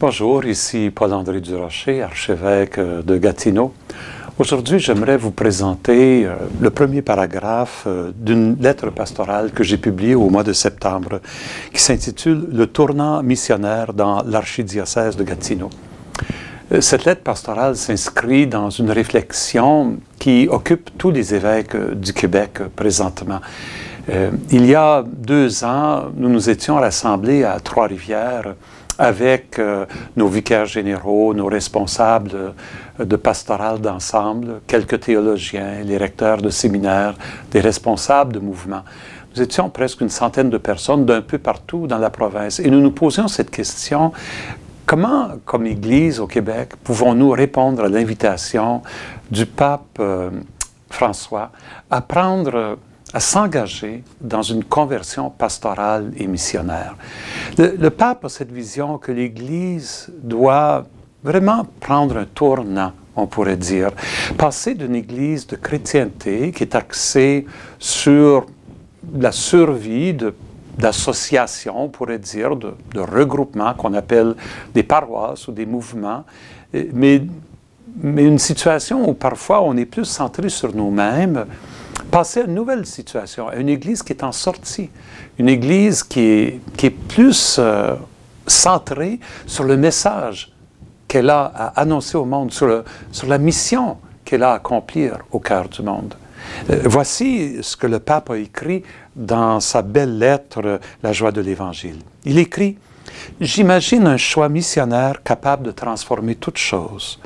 Bonjour, ici Paul-André Durocher, archevêque euh, de Gatineau. Aujourd'hui, j'aimerais vous présenter euh, le premier paragraphe euh, d'une lettre pastorale que j'ai publiée au mois de septembre, qui s'intitule Le tournant missionnaire dans l'archidiocèse de Gatineau. Cette lettre pastorale s'inscrit dans une réflexion qui occupe tous les évêques du Québec présentement. il y a deux ans, nous nous étions rassemblés à Trois-Rivières avec euh, nos vicaires généraux, nos responsables euh, de pastoral d'ensemble, quelques théologiens, les recteurs de séminaires, des responsables de mouvements. Nous étions presque une centaine de personnes d'un peu partout dans la province et nous nous posions cette question Comment, comme Église au Québec, pouvons-nous répondre à l'invitation du pape euh, François à prendre à s'engager dans une conversion pastorale et missionnaire. Le, pape a cette vision que l'Église doit vraiment prendre un tournant, on pourrait dire, passer d'une Église de chrétienté qui est axée sur la survie d'associations, on pourrait dire, de, regroupements qu'on appelle des paroisses ou des mouvements, eh, mais, mais une situation où parfois on est plus centré sur nous-mêmes passer à une nouvelle situation, à une Église qui est en sortie, une Église qui est, plus euh, centrée sur le message qu'elle a à annoncer au monde, sur, la mission qu'elle a à accomplir au cœur du monde. Euh, voici ce que le pape a écrit dans sa belle lettre La joie de l'Évangile. Il écrit J'imagine un choix missionnaire capable de transformer toute chose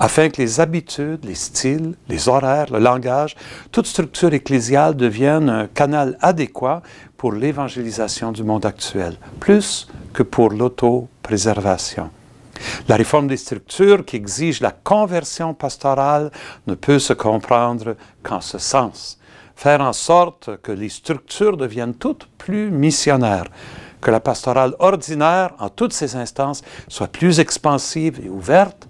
afin que les habitudes, les styles, les horaires, le langage, toute structure ecclésiale devienne un canal adéquat pour l'évangélisation du monde actuel, plus que pour l'autopréservation. La réforme des structures qui exige la conversion pastorale ne peut se comprendre qu'en ce sens. Faire en sorte que les structures deviennent toutes plus missionnaires, que la pastorale ordinaire, en toutes ses instances, soit plus expansive et ouverte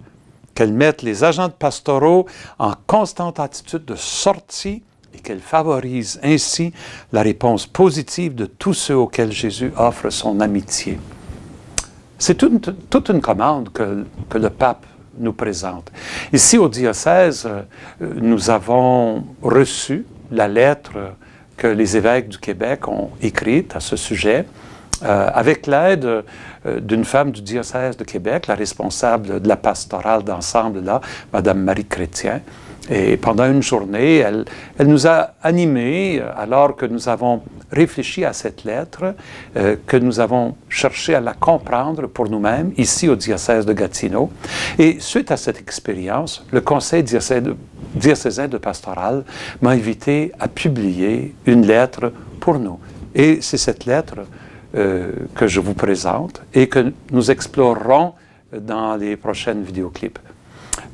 qu'elle mette les agents pastoraux en constante attitude de sortie et qu'elle favorise ainsi la réponse positive de tous ceux auxquels Jésus offre son amitié. C'est toute, une commande que le pape nous présente. Ici au diocèse, euh, nous avons reçu la lettre que les évêques du Québec ont écrite à ce sujet. Euh, avec l'aide euh, d'une femme du diocèse de Québec, la responsable de la pastorale d'ensemble, là, Madame Marie Chrétien. Et pendant une journée, elle, elle, nous a animés, euh, alors que nous avons réfléchi à cette lettre, que nous avons cherché à la comprendre pour nous-mêmes, ici au diocèse de Gatineau. Et suite à cette expérience, le Conseil diocésain de pastorale m'a invité à publier une lettre pour nous. Et c'est cette lettre euh, que je vous présente et que nous explorerons dans les prochaines vidéoclips.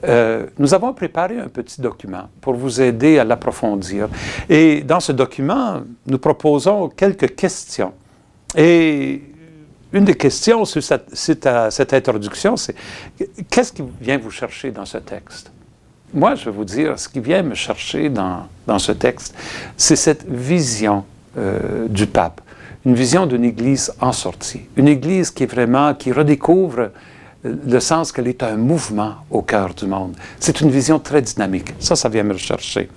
Euh, nous avons préparé un petit document pour vous aider à l'approfondir. Et dans ce document, nous proposons quelques questions. Et une des questions sur cette, cette introduction, c'est qu'est-ce qui vient vous chercher dans ce texte? Moi, je vais vous dire, ce qui vient me chercher dans, dans ce texte, c'est cette vision euh, du pape une vision d'une Église en sortie, une Église qui vraiment, qui redécouvre euh, le sens qu'elle est un mouvement au cœur du monde. C'est une vision très dynamique. Ça, ça vient me rechercher.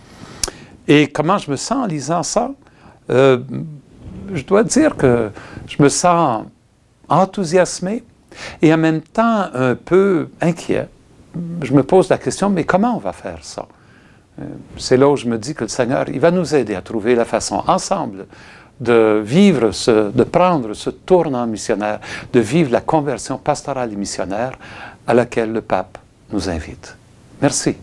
Et comment je me sens en lisant ça? Euh, je dois dire que je me sens enthousiasmé et en même temps un peu inquiet. Je me pose la question, mais comment on va faire ça? Euh, c'est là où je me dis que le Seigneur, il va nous aider à trouver la façon ensemble de vivre, de prendre ce tournant missionnaire, de vivre la conversion pastorale et missionnaire à laquelle le pape nous invite. Merci.